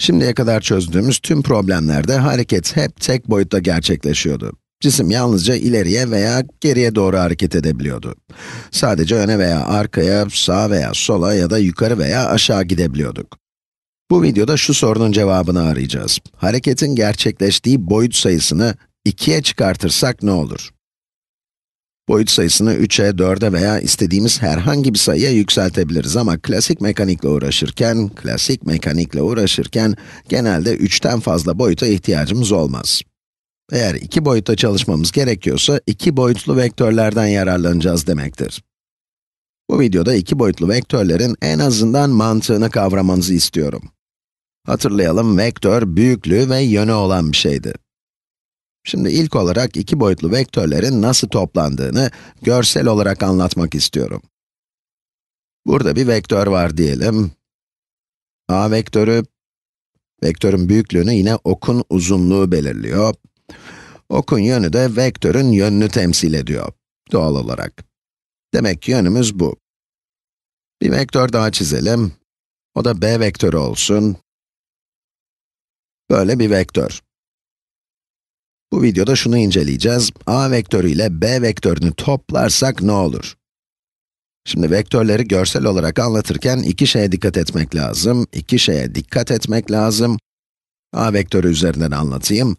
Şimdiye kadar çözdüğümüz tüm problemlerde hareket hep tek boyutta gerçekleşiyordu. Cisim yalnızca ileriye veya geriye doğru hareket edebiliyordu. Sadece öne veya arkaya, sağa veya sola ya da yukarı veya aşağı gidebiliyorduk. Bu videoda şu sorunun cevabını arayacağız. Hareketin gerçekleştiği boyut sayısını 2'ye çıkartırsak ne olur? Boyut sayısını 3'e, 4'e veya istediğimiz herhangi bir sayıya yükseltebiliriz ama klasik mekanikle uğraşırken, klasik mekanikle uğraşırken genelde 3'ten fazla boyuta ihtiyacımız olmaz. Eğer iki boyutta çalışmamız gerekiyorsa, iki boyutlu vektörlerden yararlanacağız demektir. Bu videoda iki boyutlu vektörlerin en azından mantığını kavramanızı istiyorum. Hatırlayalım, vektör büyüklüğü ve yönü olan bir şeydi. Şimdi ilk olarak iki boyutlu vektörlerin nasıl toplandığını görsel olarak anlatmak istiyorum. Burada bir vektör var diyelim. a vektörü, vektörün büyüklüğünü yine okun uzunluğu belirliyor. Okun yönü de vektörün yönünü temsil ediyor, doğal olarak. Demek ki yönümüz bu. Bir vektör daha çizelim. O da b vektörü olsun. Böyle bir vektör. Bu videoda şunu inceleyeceğiz. a vektörü ile b vektörünü toplarsak ne olur? Şimdi vektörleri görsel olarak anlatırken iki şeye dikkat etmek lazım. İki şeye dikkat etmek lazım. a vektörü üzerinden anlatayım.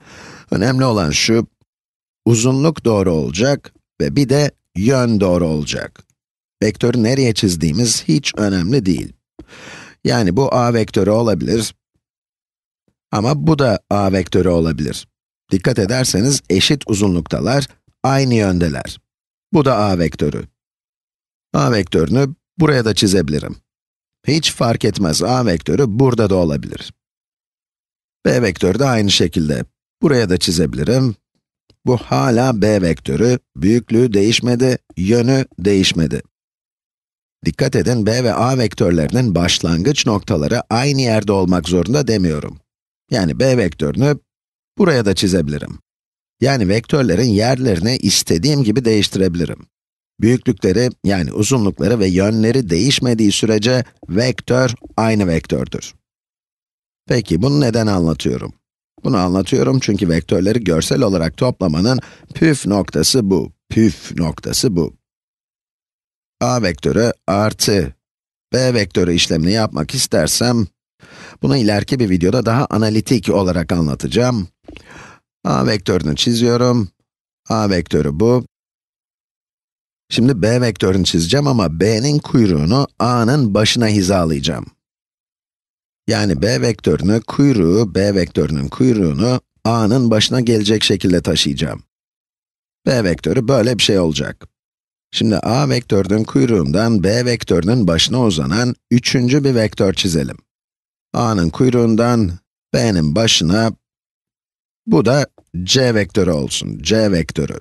Önemli olan şu, uzunluk doğru olacak ve bir de yön doğru olacak. Vektörü nereye çizdiğimiz hiç önemli değil. Yani bu a vektörü olabilir ama bu da a vektörü olabilir. Dikkat ederseniz eşit uzunluktalar, aynı yöndeler. Bu da a vektörü. a vektörünü buraya da çizebilirim. Hiç fark etmez, a vektörü burada da olabilir. b vektörü de aynı şekilde. Buraya da çizebilirim. Bu hala b vektörü, büyüklüğü değişmedi, yönü değişmedi. Dikkat edin, b ve a vektörlerinin başlangıç noktaları aynı yerde olmak zorunda demiyorum. Yani b vektörünü Buraya da çizebilirim. Yani vektörlerin yerlerini istediğim gibi değiştirebilirim. Büyüklükleri, yani uzunlukları ve yönleri değişmediği sürece vektör aynı vektördür. Peki, bunu neden anlatıyorum? Bunu anlatıyorum çünkü vektörleri görsel olarak toplamanın püf noktası bu. Püf noktası bu. a vektörü artı b vektörü işlemini yapmak istersem, bunu ileriki bir videoda daha analitik olarak anlatacağım. a vektörünü çiziyorum. a vektörü bu. Şimdi b vektörünü çizeceğim ama b'nin kuyruğunu a'nın başına hizalayacağım. Yani b vektörünü, kuyruğu, b vektörünün kuyruğunu a'nın başına gelecek şekilde taşıyacağım. b vektörü böyle bir şey olacak. Şimdi a vektörünün kuyruğundan b vektörünün başına uzanan üçüncü bir vektör çizelim a'nın kuyruğundan b'nin başına, bu da c vektörü olsun, c vektörü.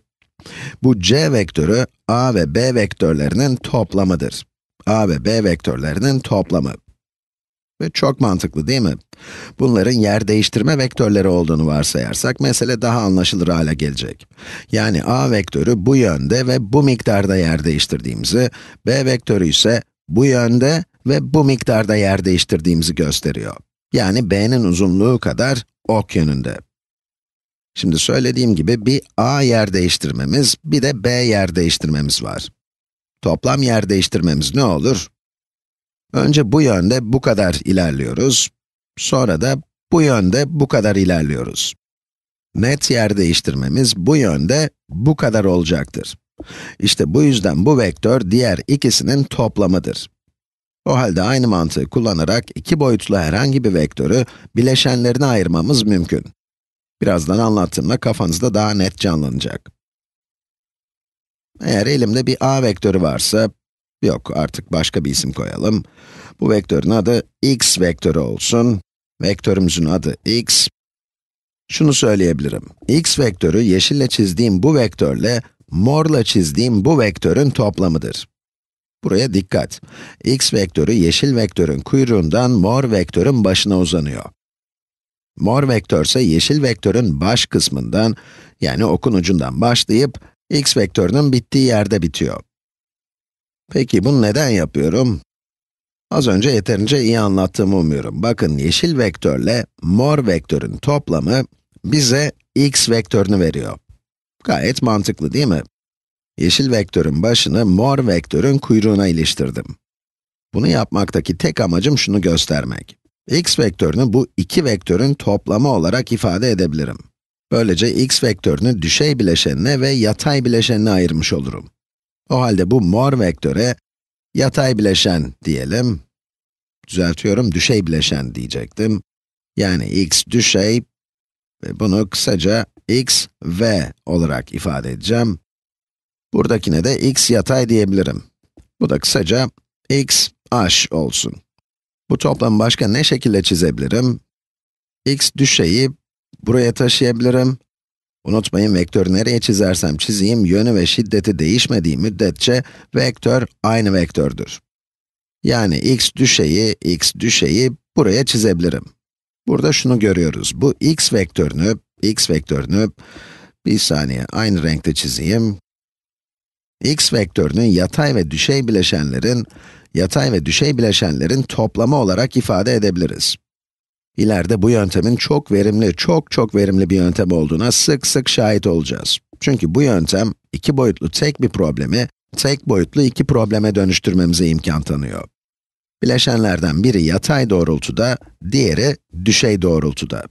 Bu c vektörü a ve b vektörlerinin toplamıdır. a ve b vektörlerinin toplamı. Ve çok mantıklı değil mi? Bunların yer değiştirme vektörleri olduğunu varsayarsak, mesele daha anlaşılır hale gelecek. Yani a vektörü bu yönde ve bu miktarda yer değiştirdiğimizi, b vektörü ise bu yönde ve bu miktarda yer değiştirdiğimizi gösteriyor. Yani b'nin uzunluğu kadar ok yönünde. Şimdi söylediğim gibi bir a yer değiştirmemiz, bir de b yer değiştirmemiz var. Toplam yer değiştirmemiz ne olur? Önce bu yönde bu kadar ilerliyoruz, sonra da bu yönde bu kadar ilerliyoruz. Net yer değiştirmemiz bu yönde bu kadar olacaktır. İşte bu yüzden bu vektör diğer ikisinin toplamıdır. O halde aynı mantığı kullanarak iki boyutlu herhangi bir vektörü bileşenlerine ayırmamız mümkün. Birazdan anlattığımda kafanızda daha net canlanacak. Eğer elimde bir a vektörü varsa, yok artık başka bir isim koyalım. Bu vektörün adı x vektörü olsun. Vektörümüzün adı x. Şunu söyleyebilirim. x vektörü yeşille çizdiğim bu vektörle morla çizdiğim bu vektörün toplamıdır. Buraya dikkat. x vektörü yeşil vektörün kuyruğundan mor vektörün başına uzanıyor. Mor vektör ise yeşil vektörün baş kısmından, yani okun ucundan başlayıp, x vektörünün bittiği yerde bitiyor. Peki bunu neden yapıyorum? Az önce yeterince iyi anlattığımı umuyorum. Bakın yeşil vektörle mor vektörün toplamı bize x vektörünü veriyor. Gayet mantıklı değil mi? Yeşil vektörün başını mor vektörün kuyruğuna iliştirdim. Bunu yapmaktaki tek amacım şunu göstermek. x vektörünü bu iki vektörün toplamı olarak ifade edebilirim. Böylece x vektörünü düşey bileşenine ve yatay bileşenine ayırmış olurum. O halde bu mor vektöre yatay bileşen diyelim. Düzeltiyorum, düşey bileşen diyecektim. Yani x düşey ve bunu kısaca x v olarak ifade edeceğim. Buradakine de x yatay diyebilirim. Bu da kısaca x h olsun. Bu toplamı başka ne şekilde çizebilirim? x düşeyi buraya taşıyabilirim. Unutmayın vektörü nereye çizersem çizeyim, yönü ve şiddeti değişmediği müddetçe vektör aynı vektördür. Yani x düşeyi, x düşeyi buraya çizebilirim. Burada şunu görüyoruz. Bu x vektörünü, x vektörünü bir saniye aynı renkte çizeyim x vektörünün yatay ve düşey bileşenlerin, yatay ve düşey bileşenlerin toplamı olarak ifade edebiliriz. İleride bu yöntemin çok verimli, çok çok verimli bir yöntem olduğuna sık sık şahit olacağız. Çünkü bu yöntem, iki boyutlu tek bir problemi, tek boyutlu iki probleme dönüştürmemize imkan tanıyor. Bileşenlerden biri yatay doğrultuda, diğeri düşey doğrultuda.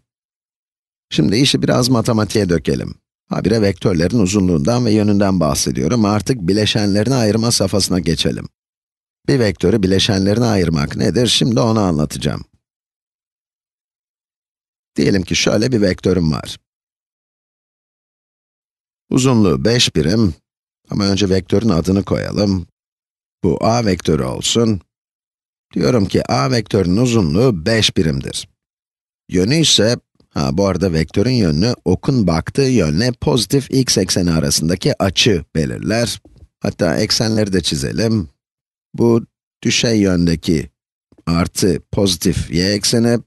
Şimdi işi biraz matematiğe dökelim. Habire vektörlerin uzunluğundan ve yönünden bahsediyorum. Artık bileşenlerini ayırma safhasına geçelim. Bir vektörü bileşenlerine ayırmak nedir? Şimdi onu anlatacağım. Diyelim ki şöyle bir vektörüm var. Uzunluğu 5 birim. Ama önce vektörün adını koyalım. Bu a vektörü olsun. Diyorum ki a vektörünün uzunluğu 5 birimdir. Yönü ise Ha, bu arada vektörün yönünü okun baktığı yönle pozitif x ekseni arasındaki açı belirler. Hatta eksenleri de çizelim. Bu düşey yöndeki artı pozitif y ekseni.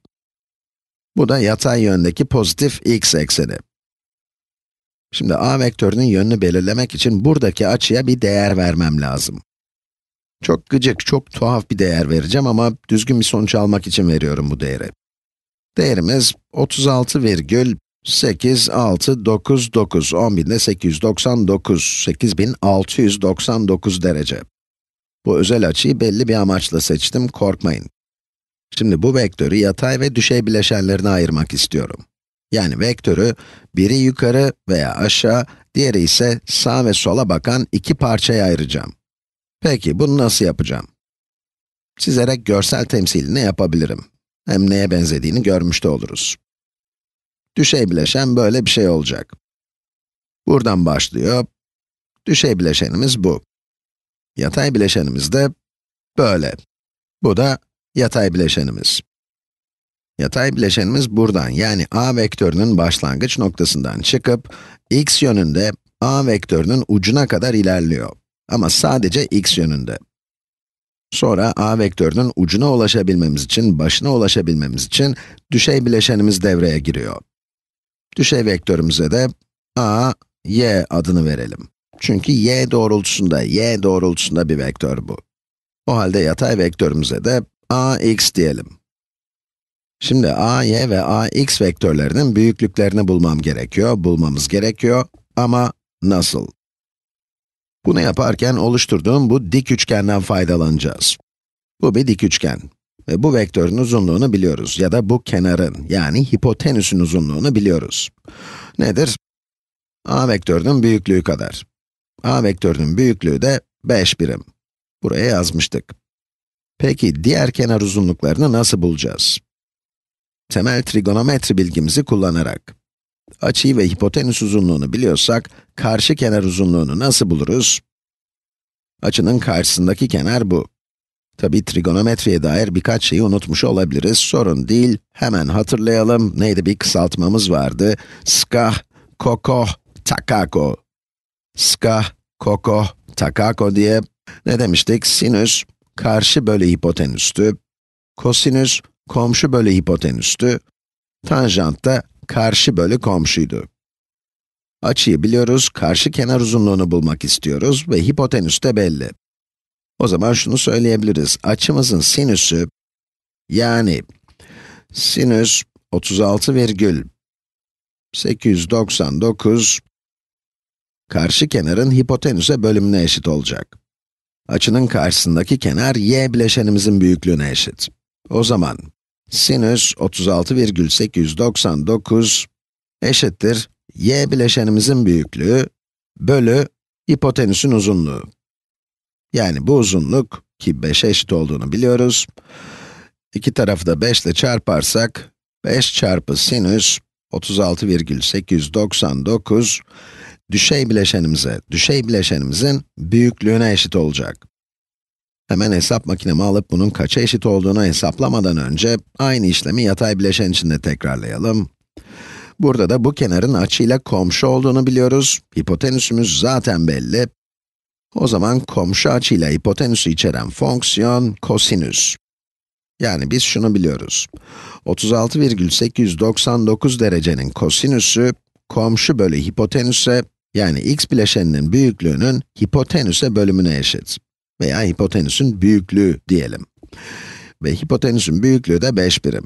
Bu da yatay yöndeki pozitif x ekseni. Şimdi a vektörünün yönünü belirlemek için buradaki açıya bir değer vermem lazım. Çok gıcık, çok tuhaf bir değer vereceğim ama düzgün bir sonuç almak için veriyorum bu değeri. Değerimiz 36,8699, 10899, 8699 derece. Bu özel açıyı belli bir amaçla seçtim, korkmayın. Şimdi bu vektörü yatay ve düşey bileşenlerine ayırmak istiyorum. Yani vektörü, biri yukarı veya aşağı, diğeri ise sağ ve sola bakan iki parçaya ayıracağım. Peki, bunu nasıl yapacağım? Çizerek görsel temsilini yapabilirim hem neye benzediğini görmüş de oluruz. Düşey bileşen böyle bir şey olacak. Buradan başlıyor. Düşey bileşenimiz bu. Yatay bileşenimiz de böyle. Bu da yatay bileşenimiz. Yatay bileşenimiz buradan yani a vektörünün başlangıç noktasından çıkıp x yönünde a vektörünün ucuna kadar ilerliyor. Ama sadece x yönünde. Sonra a vektörünün ucuna ulaşabilmemiz için, başına ulaşabilmemiz için düşey bileşenimiz devreye giriyor. Düşey vektörümüze de a, y adını verelim. Çünkü y doğrultusunda, y doğrultusunda bir vektör bu. O halde yatay vektörümüze de a, x diyelim. Şimdi a, y ve a, x vektörlerinin büyüklüklerini bulmam gerekiyor, bulmamız gerekiyor ama nasıl? Bunu yaparken oluşturduğum bu dik üçgenden faydalanacağız. Bu bir dik üçgen. Ve bu vektörün uzunluğunu biliyoruz ya da bu kenarın, yani hipotenüsün uzunluğunu biliyoruz. Nedir? a vektörünün büyüklüğü kadar. a vektörünün büyüklüğü de 5 birim. Buraya yazmıştık. Peki, diğer kenar uzunluklarını nasıl bulacağız? Temel trigonometri bilgimizi kullanarak. Açıyı ve hipotenüs uzunluğunu biliyorsak, karşı kenar uzunluğunu nasıl buluruz? Açının karşısındaki kenar bu. Tabi trigonometriye dair birkaç şeyi unutmuş olabiliriz, sorun değil. Hemen hatırlayalım, neydi bir kısaltmamız vardı? Skah, kokoh, takako. Skah, kokoh, takako diye ne demiştik? Sinüs, karşı bölü hipotenüstü. Kosinüs, komşu bölü hipotenüstü. Tanjant da karşı bölü komşuydu. Açıyı biliyoruz, karşı kenar uzunluğunu bulmak istiyoruz ve hipotenüs de belli. O zaman şunu söyleyebiliriz, açımızın sinüsü, yani sinüs 36,899 karşı kenarın hipotenüse bölümüne eşit olacak. Açının karşısındaki kenar y bileşenimizin büyüklüğüne eşit. O zaman sinüs 36,899 eşittir y bileşenimizin büyüklüğü bölü hipotenüsün uzunluğu. Yani bu uzunluk, ki 5 eşit olduğunu biliyoruz, İki tarafı da 5 ile çarparsak, 5 çarpı sinüs 36,899 düşey bileşenimize, düşey bileşenimizin büyüklüğüne eşit olacak. Hemen hesap makinemi alıp bunun kaça eşit olduğunu hesaplamadan önce aynı işlemi yatay bileşen içinde tekrarlayalım. Burada da bu kenarın açıyla komşu olduğunu biliyoruz. Hipotenüsümüz zaten belli. O zaman komşu açıyla hipotenüsü içeren fonksiyon kosinüs. Yani biz şunu biliyoruz. 36,899 derecenin kosinüsü komşu bölü hipotenüse yani x bileşeninin büyüklüğünün hipotenüse bölümüne eşit veya hipotenüsün büyüklüğü diyelim. Ve hipotenüsün büyüklüğü de 5 birim.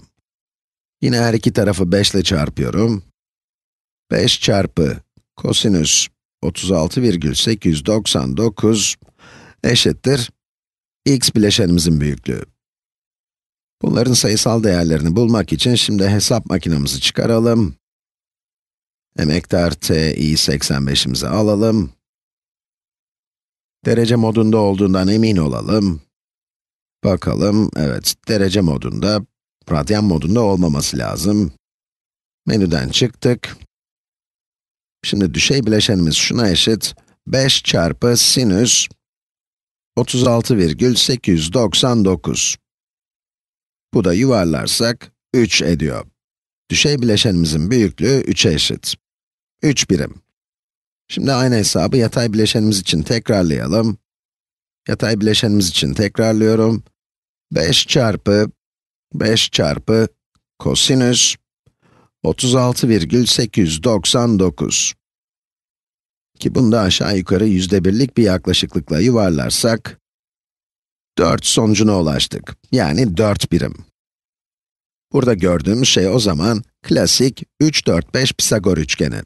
Yine her iki tarafı 5 ile çarpıyorum. 5 çarpı kosinüs 36,899 eşittir x bileşenimizin büyüklüğü. Bunların sayısal değerlerini bulmak için şimdi hesap makinemizi çıkaralım. Emektar ti 85'imizi alalım derece modunda olduğundan emin olalım. Bakalım, evet, derece modunda, radyan modunda olmaması lazım. Menüden çıktık. Şimdi düşey bileşenimiz şuna eşit, 5 çarpı sinüs 36,899. Bu da yuvarlarsak 3 ediyor. Düşey bileşenimizin büyüklüğü 3'e eşit. 3 birim. Şimdi aynı hesabı yatay bileşenimiz için tekrarlayalım. Yatay bileşenimiz için tekrarlıyorum. 5 çarpı 5 çarpı kosinüs 36,899 ki bunu aşağı yukarı yüzde birlik bir yaklaşıklıkla yuvarlarsak 4 sonucuna ulaştık. Yani 4 birim. Burada gördüğümüz şey o zaman klasik 3, 4, 5 Pisagor üçgeni.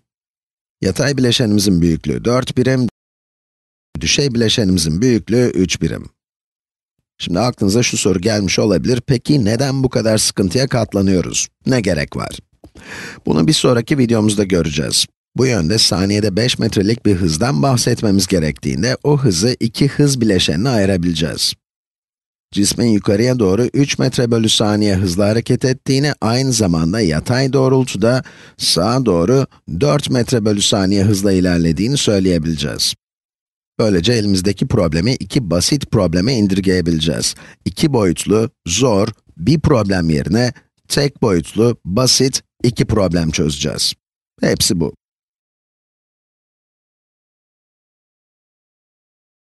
Yatay bileşenimizin büyüklüğü 4 birim, düşey bileşenimizin büyüklüğü 3 birim. Şimdi aklınıza şu soru gelmiş olabilir, peki neden bu kadar sıkıntıya katlanıyoruz? Ne gerek var? Bunu bir sonraki videomuzda göreceğiz. Bu yönde saniyede 5 metrelik bir hızdan bahsetmemiz gerektiğinde o hızı iki hız bileşenine ayırabileceğiz. Cismin yukarıya doğru 3 metre bölü saniye hızla hareket ettiğini, aynı zamanda yatay doğrultuda sağa doğru 4 metre bölü saniye hızla ilerlediğini söyleyebileceğiz. Böylece elimizdeki problemi iki basit probleme indirgeyebileceğiz. İki boyutlu, zor, bir problem yerine tek boyutlu, basit, iki problem çözeceğiz. Hepsi bu.